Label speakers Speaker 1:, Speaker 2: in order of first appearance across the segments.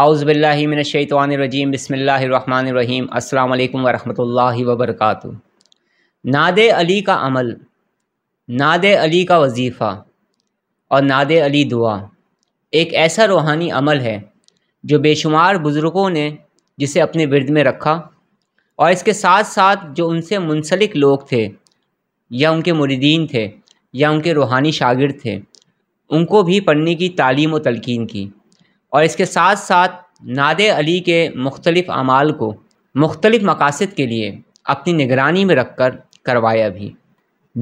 Speaker 1: आउज़बिल्लिमिनशैतवानरजीम बसमीम अल्लाम वरहमल वबरक नाद अली का अमल नाद अली का वजीफ़ा और नाद अली दुआ एक ऐसा रूहानी अमल है जो बेशुमार बुज़ुर्गों ने जिसे अपने विरद में रखा और इसके साथ साथ जो उनसे मुनसलिक लोग थे या उनके मुरीदीन थे या उनके रूहानी शागिर थे उनको भी पढ़ने की तालीम व तलकिन की और इसके साथ साथ नादे अली के मुख्तलिफ़ अमाल को मुख्तलिफ़ मकासद के लिए अपनी निगरानी में रख कर करवाया भी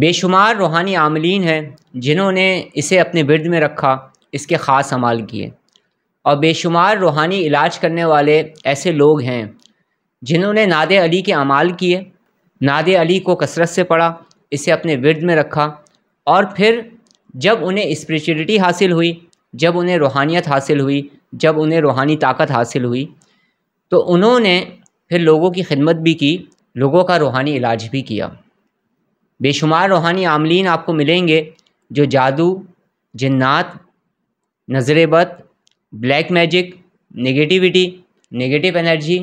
Speaker 1: बेशुमार रूहानी आमलिन हैं जिन्होंने इसे अपने बिरद में रखा इसके ख़ास अमाल किए और बेशुमार रूहानी इलाज करने वाले ऐसे लोग हैं जिन्होंने नाद अली के अमाल किए नाद अली को कसरत से पढ़ा इसे अपने विरद में रखा और फिर जब उन्हें इस्परिचुलिटी हासिल हुई जब उन्हें रूहानियत हासिल हुई जब उन्हें रूहानी ताकत हासिल हुई तो उन्होंने फिर लोगों की खिदमत भी की लोगों का रूहानी इलाज भी किया बेशुमार रूहानी आमलीन आपको मिलेंगे जो जादू जन्ात नजरबद black magic negativity negative energy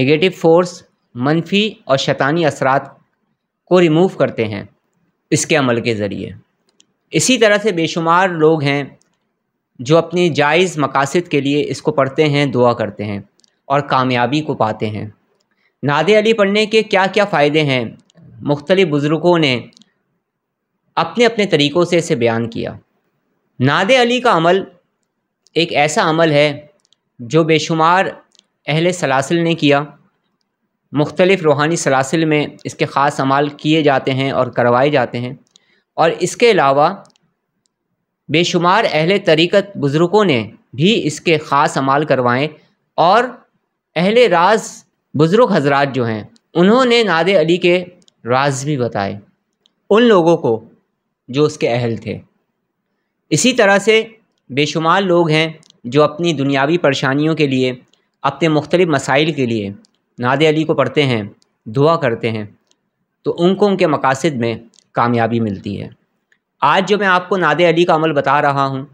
Speaker 1: negative force मनफी और शैतानी असरात को रिमूव करते हैं इसके अमल के ज़रिए इसी तरह से बेशुमार लोग हैं जो अपनी जायज़ मकासद के लिए इसको पढ़ते हैं दुआ करते हैं और कामयाबी को पाते हैं नाद अली पढ़ने के क्या क्या फ़ायदे हैं मुख्तलि बुज़ुर्गों ने अपने अपने तरीक़ों से इसे बयान किया नाद अली का अमल एक ऐसा अमल है जो बेशुमार अहल सलासिल ने किया मुख्तलिफ़ रूहानी सलासिल में इसके ख़ास अमाल किए जाते हैं और करवाए जाते हैं और इसके अलावा बेशुमार अहल तरीक़त बुज़ुर्गों ने भी इसके ख़ास अमाल करवाएँ और अहल राज बुज़ुर्ग हजरात जो हैं उन्होंने नाद अली के राज भी बताए उन लोगों को जो उसके अहल थे इसी तरह से बेशुमार लोग हैं जो अपनी दुनियावी परेशानियों के लिए अपने मुख्तलिफ़ मसाइल के लिए नाद अली को पढ़ते हैं दुआ करते हैं तो उनको उनके मकासद में कामयाबी मिलती है आज जो मैं आपको नादे अली का अमल बता रहा हूँ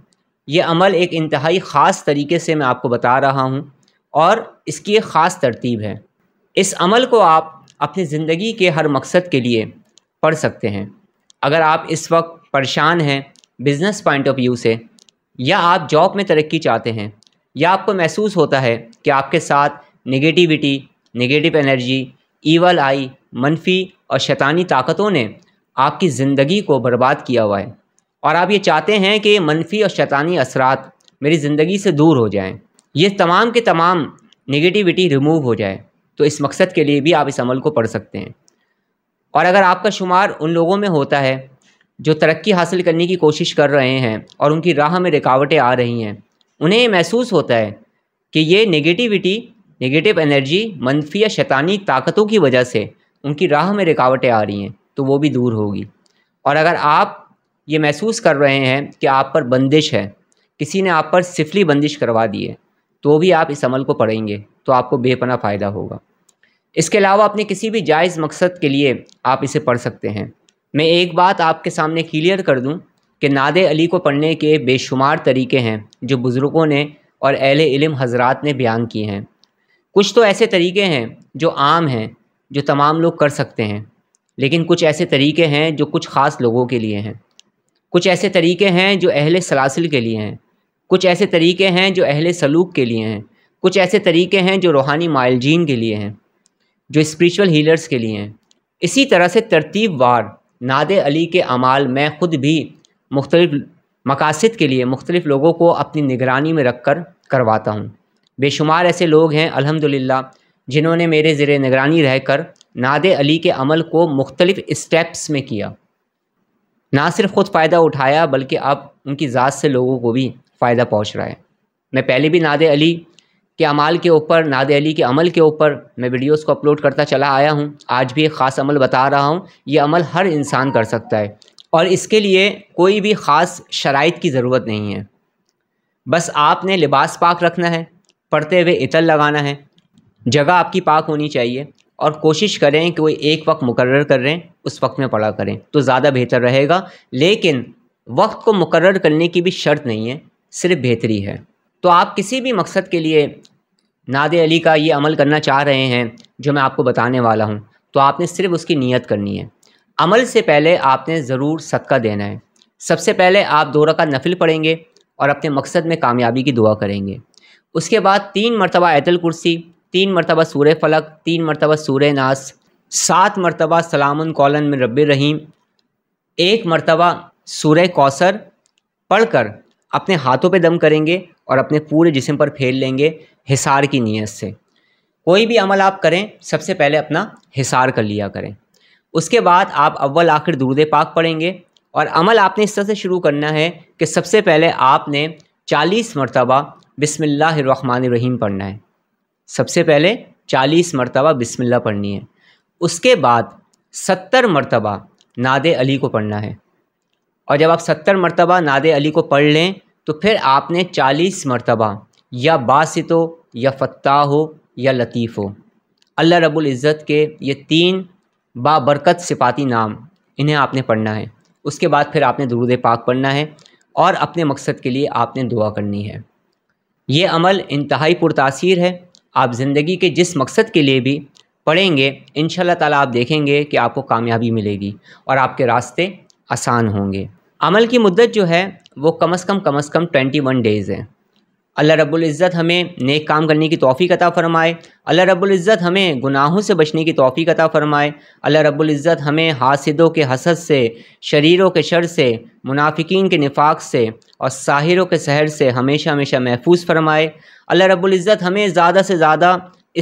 Speaker 1: ये अमल एक इंतहाई ख़ास तरीके से मैं आपको बता रहा हूँ और इसकी एक ख़ास तरतीब है इस अमल को आप अपनी ज़िंदगी के हर मकसद के लिए पढ़ सकते हैं अगर आप इस वक्त परेशान हैं बिज़नेस पॉइंट ऑफ व्यू से या आप जॉब में तरक्की चाहते हैं या आपको महसूस होता है कि आपके साथ negativity negative energy evil eye मनफी और शैतानी ताकतों ने आपकी ज़िंदगी को बर्बाद किया हुआ है और आप ये चाहते हैं कि मनफी और शैतानी असरात मेरी ज़िंदगी से दूर हो जाएं ये तमाम के तमाम नेगेटिविटी रिमूव हो जाए तो इस मकसद के लिए भी आप इस अमल को पढ़ सकते हैं और अगर आपका शुमार उन लोगों में होता है जो तरक्की हासिल करने की कोशिश कर रहे हैं और उनकी राह में रुकावटें आ रही हैं उन्हें ये महसूस होता है कि ये नेगेटिविटी नेगेटिव एनर्जी मनफी या शैतानी ताकतों की वजह से उनकी राह में रुकावटें आ रही हैं तो वो भी दूर होगी और अगर आप ये महसूस कर रहे हैं कि आप पर बंदिश है किसी ने आप पर सिफली बंदिश करवा दी है तो भी आप इस अमल को पढ़ेंगे तो आपको बेपना फ़ायदा होगा इसके अलावा अपने किसी भी जायज़ मकसद के लिए आप इसे पढ़ सकते हैं मैं एक बात आपके सामने क्लियर कर दूं कि नाद अली को पढ़ने के बेशुमार तरीके हैं जो बुज़ुर्गों ने और अहल इलम हज़रा ने बयान किए हैं कुछ तो ऐसे तरीके हैं जो आम हैं जो तमाम लोग कर सकते हैं लेकिन कुछ ऐसे तरीके हैं जो कुछ ख़ास लोगों के लिए हैं कुछ ऐसे तरीके हैं जो अहले सलासिल के लिए हैं कुछ ऐसे तरीके हैं जो अहले सलूक के लिए हैं कुछ ऐसे तरीके हैं जो रूहानी मालजीन के लिए हैं जो स्पिरिचुअल हीलर्स के लिए हैं इसी तरह से तरतीब वार नाद अली के अमाल मैं ख़ुद भी मुख्तलि मकासद के लिए मुख्तलिफ़ लोगों को अपनी निगरानी में रख कर करवाता हूँ बेशुमार ऐसे लोग हैं अलहमदिल्ला जिन्होंने मेरे ज़र निगरानी रहकर नाद अली के अमल को मुख्तलिफ स्टेप्स में किया ना सिर्फ ख़ुद फ़ायदा उठाया बल्कि अब उनकी ज़ात से लोगों को भी फ़ायदा पहुँच रहा है मैं पहले भी नाद अली के अमाल के ऊपर नाद अली के अमल के ऊपर मैं वीडियोस को अपलोड करता चला आया हूं आज भी एक ख़ास अमल बता रहा हूं ये अमल हर इंसान कर सकता है और इसके लिए कोई भी ख़ास शराइ की ज़रूरत नहीं है बस आपने लिबास पाक रखना है पढ़ते हुए इतल लगाना है जगह आपकी पाक होनी चाहिए और कोशिश करें कि वो एक वक्त मुकर करें उस वक्त में पढ़ा करें तो ज़्यादा बेहतर रहेगा लेकिन वक्त को मुकर करने की भी शर्त नहीं है सिर्फ बेहतरी है तो आप किसी भी मकसद के लिए नाद अली का ये अमल करना चाह रहे हैं जो मैं आपको बताने वाला हूँ तो आपने सिर्फ उसकी नीयत करनी है अमल से पहले आपने ज़रूर सदका देना है सबसे पहले आप दो रका नफिल पढ़ेंगे और अपने मकसद में कामयाबी की दुआ करेंगे उसके बाद तीन मरतबा ऐतल कुर्सी तीन मरतबा सूर फलक तीन मरतबा सूर नास सात मरतबा सलामन कौलन में रब रहीम एक मरतबा सूर कौसर पढ़कर अपने हाथों पे दम करेंगे और अपने पूरे जिसम पर फेर लेंगे हिसार की नीयत से कोई भी अमल आप करें सबसे पहले अपना हिसार कर लिया करें उसके बाद आप अव्वल आखिर दूरद पाक पढ़ेंगे और अमल आपने इस तरह से शुरू करना है कि सबसे पहले आपने चालीस मरतबा रहीम पढ़ना है सबसे पहले चालीस मरतबा बिस्मिल्लाह पढ़नी है उसके बाद सत्तर मरतबा नाद अली को पढ़ना है और जब आप सत्तर मरतबा नाद अली को पढ़ लें तो फिर आपने चालीस मरतबा या बासित हो या फत्ता हो या लतीफ़ हो अल्लाह रबुल्ज़त इज़्ज़त के ये तीन बाबरकत सिपाती नाम इन्हें आपने पढ़ना है उसके बाद फिर आपने दरूद पाक पढ़ना है और अपने मकसद के लिए आपने दुआ करनी है ये अमल इंतहाई पुरतासर है आप ज़िंदगी के जिस मकसद के लिए भी पढ़ेंगे इन ताला आप देखेंगे कि आपको कामयाबी मिलेगी और आपके रास्ते आसान होंगे अमल की मुद्दत जो है वो कम अज़ कम कम अज़ कम ट्वेंटी वन डेज़ है अल्लाह रब्ज़त हमें नेक काम करने की तोफ़ी अता फ़रमाए अल्लाह रब्ज़त हमें गुनाहों से बचने की तोफ़ी अता फ़रमाए अल्लाह रब्ज़त हमें हासिदों के हसद से शरीरों के शर से मुनाफिकीन के निफाक से और साहिरों के शहर से हमेशा हमेशा महफूज फरमाए अल्लाह रब्ज़त हमें ज़्यादा से ज़्यादा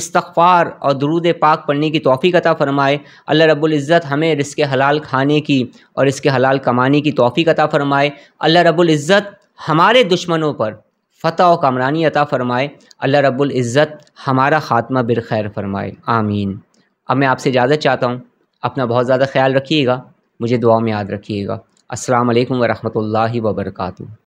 Speaker 1: इस्तफ़ार और दरूद पाक पढ़ने की तोफ़ी अता फ़रमाए अल्लाह रब्ज़त हमें रिस्क हलाल खाने की और इसके हलाल कमाने की तोफ़ी अता फ़रमाए अल्लाह रब्ज़त हमारे दुश्मनों पर फ़तह व कामरानी अता फ़रमाए अल्लाह रब्बुल इज़्ज़त हमारा ख़ात्मा खैर फ़रमाए आमीन अब मैं आपसे इजाज़त चाहता हूँ अपना बहुत ज़्यादा ख्याल रखिएगा मुझे दुआ में याद रखिएगा अस्सलाम वालेकुम वबरकू